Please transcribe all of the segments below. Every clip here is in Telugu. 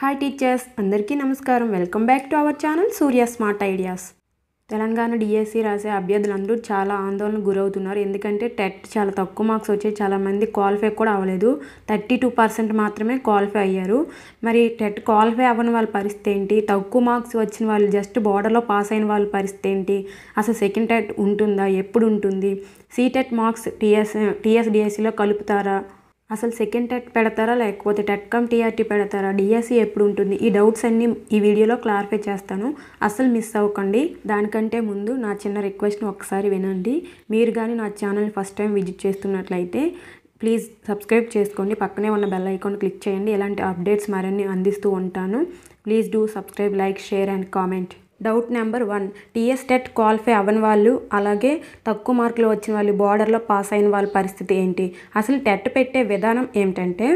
హాయ్ టీచర్స్ అందరికీ నమస్కారం welcome back to our channel Surya smart ideas Telangana DSC రాసే అభ్యర్థులందరూ చాలా ఆందోళనకు గురవుతున్నారు ఎందుకంటే టెట్ చాలా తక్కువ మార్క్స్ వచ్చి చాలామంది క్వాలిఫై కూడా అవ్వలేదు థర్టీ టూ పర్సెంట్ మాత్రమే క్వాలిఫై అయ్యారు మరి టెట్ క్వాలిఫై అవ్వని వాళ్ళ పరిస్థితి ఏంటి తక్కువ మార్క్స్ వచ్చిన వాళ్ళు జస్ట్ బోర్డర్లో పాస్ అయిన వాళ్ళ పరిస్థితి ఏంటి అసలు సెకండ్ టెట్ ఉంటుందా ఎప్పుడు ఉంటుంది CTET marks TS TS e కలుపుతారా అసలు సెకండ్ టెట్ పెడతారా లేకపోతే టెట్ కమ్ టీఆర్టీ పెడతారా డిఎస్సి ఎప్పుడు ఉంటుంది ఈ డౌట్స్ అన్నీ ఈ వీడియోలో క్లారిఫై చేస్తాను అసలు మిస్ అవ్వకండి దానికంటే ముందు నా చిన్న రిక్వెస్ట్ని ఒకసారి వినండి మీరు కానీ నా ఛానల్ ఫస్ట్ టైం విజిట్ చేస్తున్నట్లయితే ప్లీజ్ సబ్స్క్రైబ్ చేసుకోండి పక్కనే ఉన్న బెల్ ఐకాన్ క్లిక్ చేయండి ఇలాంటి అప్డేట్స్ మరిన్ని అందిస్తూ ఉంటాను please do subscribe like share and comment doubt number one TS TET qualify అవ్వని వాళ్ళు అలాగే తక్కువ మార్కులు వచ్చిన వాళ్ళు బార్డర్లో పాస్ అయిన వాళ్ళ పరిస్థితి ఏంటి అసలు టెట్ పెట్టే విధానం ఏమిటంటే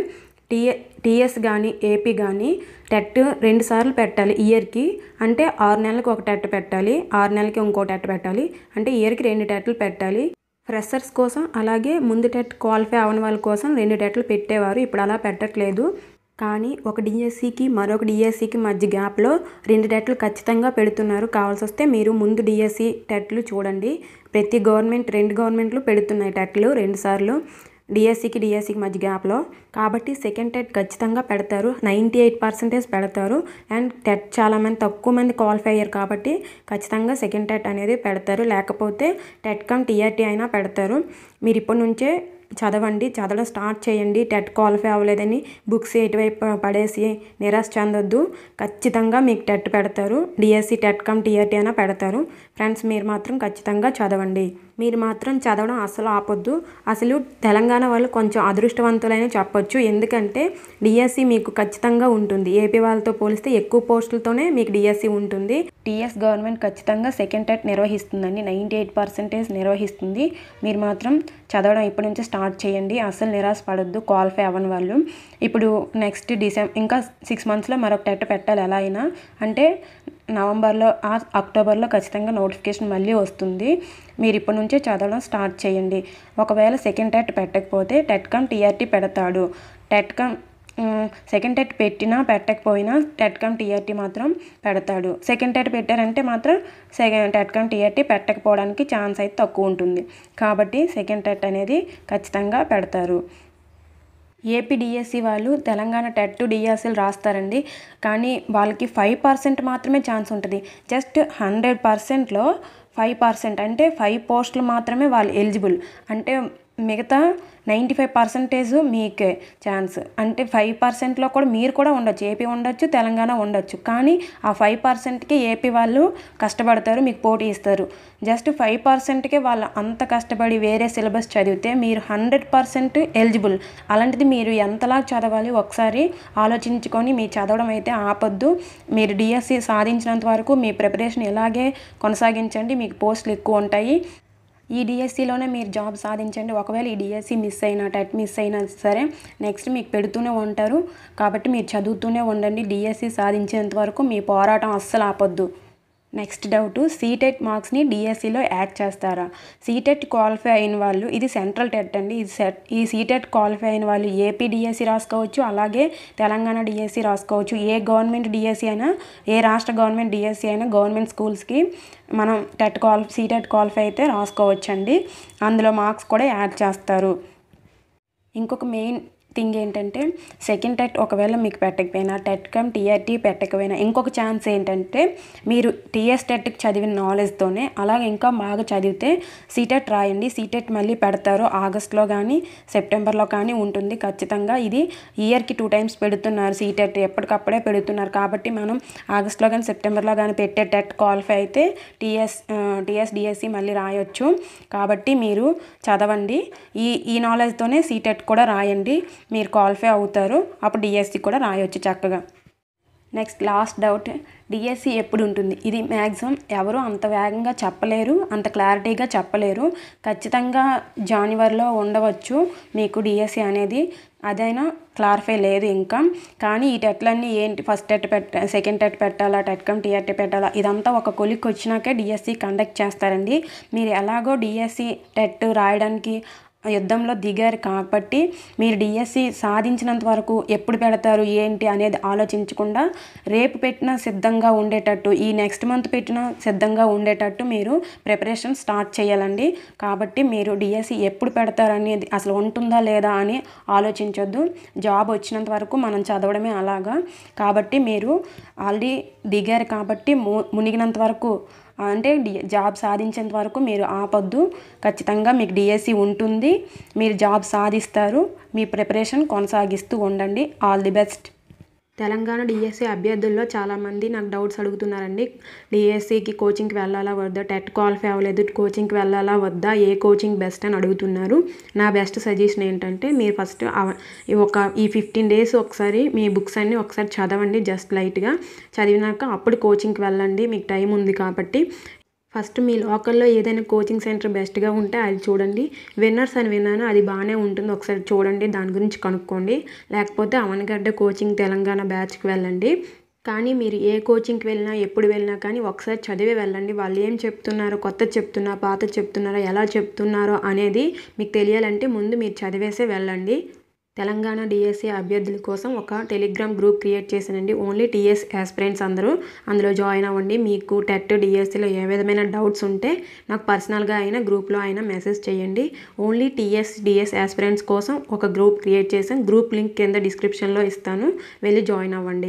టీఏ టీఎస్ కానీ ఏపీ కానీ టెట్ రెండు సార్లు పెట్టాలి ఇయర్కి అంటే ఆరు నెలలకు ఒక టెట్ పెట్టాలి ఆరు నెలలకి ఇంకో టెట్ పెట్టాలి అంటే ఇయర్కి రెండు టెట్లు పెట్టాలి ఫ్రెషర్స్ కోసం అలాగే ముందు టెట్ క్వాలిఫై అవ్వని వాళ్ళ కోసం రెండు టెట్లు పెట్టేవారు ఇప్పుడు అలా పెట్టట్లేదు కానీ ఒక డిఎస్సికి మరొక డిఎస్సికి మధ్య గ్యాప్లో రెండు టెట్లు ఖచ్చితంగా పెడుతున్నారు కావాల్సి వస్తే మీరు ముందు డిఎస్సి టెట్లు చూడండి ప్రతి గవర్నమెంట్ రెండు గవర్నమెంట్లు పెడుతున్నాయి టెట్లు రెండుసార్లు డిఎస్సికి డిఎస్సికి మధ్య గ్యాప్లో కాబట్టి సెకండ్ టెట్ ఖచ్చితంగా పెడతారు నైంటీ ఎయిట్ పర్సెంటేజ్ పెడతారు అండ్ టెట్ చాలామంది తక్కువ మంది క్వాలిఫై అయ్యారు కాబట్టి ఖచ్చితంగా సెకండ్ టెట్ అనేది పెడతారు లేకపోతే టెట్ కమ్ టీఆర్టీ అయినా పెడతారు మీరు ఇప్పటి నుంచే చదవండి చదవడం స్టార్ట్ చేయండి టెట్ క్వాలిఫై అవ్వలేదని బుక్స్ ఎటువైపు పడేసి నిరాశ చెందొద్దు ఖచ్చితంగా మీకు టెట్ పెడతారు డిఎస్సి టెట్ కమ్ టిఆర్టీ అయినా పెడతారు ఫ్రెండ్స్ మీరు మాత్రం ఖచ్చితంగా చదవండి మీరు మాత్రం చదవడం అసలు ఆపొద్దు అసలు తెలంగాణ వాళ్ళు కొంచెం అదృష్టవంతులైన చెప్పొచ్చు ఎందుకంటే డిఎస్సి మీకు ఖచ్చితంగా ఉంటుంది ఏపీ వాళ్ళతో పోలిస్తే ఎక్కువ పోస్టులతోనే మీకు డిఎస్సి ఉంటుంది పిఎస్ గవర్నమెంట్ ఖచ్చితంగా సెకండ్ టెట్ నిర్వహిస్తుందండి నైంటీ ఎయిట్ పర్సెంటేజ్ నిర్వహిస్తుంది మీరు మాత్రం చదవడం ఇప్పటి నుంచి స్టార్ట్ చేయండి అస్సలు నిరాశ పడద్దు క్వాలిఫై అవ్వని వాళ్ళు ఇప్పుడు నెక్స్ట్ డిసెంబర్ ఇంకా సిక్స్ మంత్స్లో మరొక టెట్ పెట్టాలి ఎలా అయినా అంటే నవంబర్లో ఆ అక్టోబర్లో ఖచ్చితంగా నోటిఫికేషన్ మళ్ళీ వస్తుంది మీరు ఇప్పటి నుంచే చదవడం స్టార్ట్ చేయండి ఒకవేళ సెకండ్ టెట్ పెట్టకపోతే టెట్కమ్ టీఆర్టీ పెడతాడు టెట్కమ్ సెకండ్ టెట్ పెట్టినా పెట్టకపోయినా టెట్కమ్ టీఆర్టీ మాత్రం పెడతాడు సెకండ్ టెట్ పెట్టారంటే మాత్రం సెకండ్ టెట్కమ్ టీఆర్టీ పెట్టకపోవడానికి ఛాన్స్ అయితే తక్కువ ఉంటుంది కాబట్టి సెకండ్ టెట్ అనేది ఖచ్చితంగా పెడతారు ఏపీడిఎస్సి వాళ్ళు తెలంగాణ టెట్ టు డిఎస్సీలు రాస్తారండి కానీ వాళ్ళకి ఫైవ్ పర్సెంట్ మాత్రమే ఛాన్స్ ఉంటుంది జస్ట్ హండ్రెడ్ పర్సెంట్లో ఫైవ్ పర్సెంట్ అంటే ఫైవ్ పోస్టులు మాత్రమే వాళ్ళు ఎలిజిబుల్ అంటే మిగతా నైంటీ ఫైవ్ పర్సెంటేజ్ మీకే ఛాన్స్ అంటే ఫైవ్ పర్సెంట్లో కూడా మీరు కూడా ఉండొచ్చు ఏపీ ఉండొచ్చు తెలంగాణ ఉండొచ్చు కానీ ఆ ఫైవ్ పర్సెంట్కి ఏపీ వాళ్ళు కష్టపడతారు మీకు పోటీ ఇస్తారు జస్ట్ ఫైవ్ పర్సెంట్కే వాళ్ళు అంత కష్టపడి వేరే సిలబస్ చదివితే మీరు హండ్రెడ్ పర్సెంట్ ఎలిజిబుల్ అలాంటిది మీరు ఎంతలా చదవాలి ఒకసారి ఆలోచించుకొని మీ చదవడం అయితే ఆపొద్దు మీరు డిఎస్సి సాధించినంత వరకు మీ ప్రిపరేషన్ ఇలాగే కొనసాగించండి మీకు పోస్టులు ఎక్కువ ఉంటాయి ఈ డిఎస్సిలోనే మీరు జాబ్ సాధించండి ఒకవేళ ఈ డిఎస్సి మిస్ అయినా టెట్ మిస్ అయినా సరే నెక్స్ట్ మీకు పెడుతూనే ఉంటారు కాబట్టి మీరు చదువుతూనే ఉండండి డిఎస్సి సాధించేంత వరకు మీ పోరాటం అస్సలు ఆపొద్దు నెక్స్ట్ డౌట్ సీటెట్ మార్క్స్ని డిఎస్సిలో యాడ్ చేస్తారా సీటెట్ క్వాలిఫై అయిన వాళ్ళు ఇది సెంట్రల్ టెట్ అండి ఇది సెట్ ఈ సీటెట్ క్వాలిఫై అయిన వాళ్ళు ఏపీ డిఎస్సి e రాసుకోవచ్చు అలాగే తెలంగాణ డిఎస్సి e రాసుకోవచ్చు ఏ గవర్నమెంట్ డిఎస్సి e అయినా ఏ రాష్ట్ర గవర్నమెంట్ డిఎస్సి అయినా గవర్నమెంట్ స్కూల్స్కి మనం టెట్ క్వాల్ సీటెట్ క్వాలిఫై అయితే రాసుకోవచ్చండి అందులో మార్క్స్ కూడా యాడ్ చేస్తారు ఇంకొక మెయిన్ థింగ్ ఏంటంటే సెకండ్ టెట్ ఒకవేళ మీకు పెట్టకపోయినా టెట్ కమ్ టీఆర్టీ పెట్టకపోయినా ఇంకొక ఛాన్స్ ఏంటంటే మీరు టీఎస్ టెట్కి చదివిన నాలెడ్జ్తోనే అలాగే ఇంకా బాగా చదివితే సీటెట్ రాయండి సీటెట్ మళ్ళీ పెడతారు ఆగస్ట్లో కానీ సెప్టెంబర్లో కానీ ఉంటుంది ఖచ్చితంగా ఇది ఇయర్కి టూ టైమ్స్ పెడుతున్నారు సీటెట్ ఎప్పటికప్పుడే పెడుతున్నారు కాబట్టి మనం ఆగస్ట్లో కానీ సెప్టెంబర్లో కానీ పెట్టే టెట్ క్వాలిఫై అయితే టీఎస్ టీఎస్ డిఎస్సి మళ్ళీ రాయొచ్చు కాబట్టి మీరు చదవండి ఈ ఈ నాలెడ్జ్తోనే సీటెట్ కూడా రాయండి మీరు క్వాలిఫై అవుతారు అప్పుడు డిఎస్సి e కూడా రాయొచ్చు చక్కగా నెక్స్ట్ లాస్ట్ డౌట్ డిఎస్సి ఎప్పుడు ఉంటుంది ఇది మ్యాక్సిమం ఎవరు అంత వేగంగా చెప్పలేరు అంత క్లారిటీగా చెప్పలేరు ఖచ్చితంగా జాన్వరిలో ఉండవచ్చు మీకు డిఎస్సి e అనేది అదైనా క్లారిఫై లేదు ఇంకా కానీ ఈ టెట్లన్నీ ఏంటి ఫస్ట్ టెట్ పెట్ట సెకండ్ టెట్ పెట్టాలా టెట్కమ్ టీఆర్టీ పెట్టాలా ఇదంతా ఒక కొలిక్కి వచ్చినాకే డిఎస్సి కండక్ట్ e చేస్తారండి మీరు ఎలాగో డిఎస్సి టెట్ రాయడానికి యుద్ధంలో దిగారు కాబట్టి మీరు డిఎస్సి సాధించినంత వరకు ఎప్పుడు పెడతారు ఏంటి అనేది ఆలోచించకుండా రేపు పెట్టిన సిద్ధంగా ఉండేటట్టు ఈ నెక్స్ట్ మంత్ పెట్టిన సిద్ధంగా ఉండేటట్టు మీరు ప్రిపరేషన్ స్టార్ట్ చేయాలండి కాబట్టి మీరు డిఎస్సి ఎప్పుడు పెడతారు అనేది అసలు ఉంటుందా లేదా అని ఆలోచించొద్దు జాబ్ వచ్చినంత వరకు మనం చదవడమే అలాగా కాబట్టి మీరు ఆల్రెడీ దిగారు కాబట్టి ము మునిగినంత వరకు అంటే జాబ్ సాధించేంత వరకు మీరు ఆపొద్దు ఖచ్చితంగా మీకు డిఎస్సి ఉంటుంది మీరు జాబ్ సాధిస్తారు మీ ప్రిపరేషన్ కొనసాగిస్తూ ఉండండి all the best Telangana DSC e అభ్యర్థుల్లో చాలామంది నాకు డౌట్స్ అడుగుతున్నారండి డిఎస్సికి e కోచింగ్కి వెళ్ళాలా వద్దా టెట్ క్వాలిఫై అవ్వలేదు కోచింగ్కి వెళ్ళాలా వద్దా ఏ కోచింగ్ బెస్ట్ అని అడుగుతున్నారు నా బెస్ట్ సజెషన్ ఏంటంటే మీరు ఫస్ట్ ఒక ఈ ఫిఫ్టీన్ డేస్ ఒకసారి మీ బుక్స్ అన్ని ఒకసారి చదవండి జస్ట్ లైట్గా చదివినాక అప్పుడు కోచింగ్కి వెళ్ళండి మీకు టైం ఉంది కాబట్టి ఫస్ట్ మీ లోకల్లో ఏదైనా కోచింగ్ సెంటర్ బెస్ట్గా ఉంటే అది చూడండి విన్నర్స్ అని విన్నాను అది బాగానే ఉంటుంది ఒకసారి చూడండి దాని గురించి కనుక్కోండి లేకపోతే అవనగడ్డ కోచింగ్ తెలంగాణ బ్యాచ్కి వెళ్ళండి కానీ మీరు ఏ కోచింగ్కి వెళ్ళినా ఎప్పుడు వెళ్ళినా కానీ ఒకసారి చదివే వెళ్ళండి వాళ్ళు ఏం చెప్తున్నారో కొత్త చెప్తున్నా పాత చెప్తున్నారో ఎలా చెప్తున్నారో అనేది మీకు తెలియాలంటే ముందు మీరు చదివేసే వెళ్ళండి తెలంగాణ డిఎస్సి అభ్యర్థుల కోసం ఒక టెలిగ్రామ్ గ్రూప్ క్రియేట్ చేశానండి ఓన్లీ టీఎస్ యాస్పిరెంట్స్ అందరూ అందులో జాయిన్ అవ్వండి మీకు టెట్ డిఎస్సిలో ఏ విధమైన డౌట్స్ ఉంటే నాకు పర్సనల్గా అయినా గ్రూప్లో అయినా మెసేజ్ చేయండి ఓన్లీ టీఎస్ డిఎస్ యాస్పిరెంట్స్ కోసం ఒక గ్రూప్ క్రియేట్ చేశాను గ్రూప్ లింక్ కింద డిస్క్రిప్షన్లో ఇస్తాను వెళ్ళి జాయిన్ అవ్వండి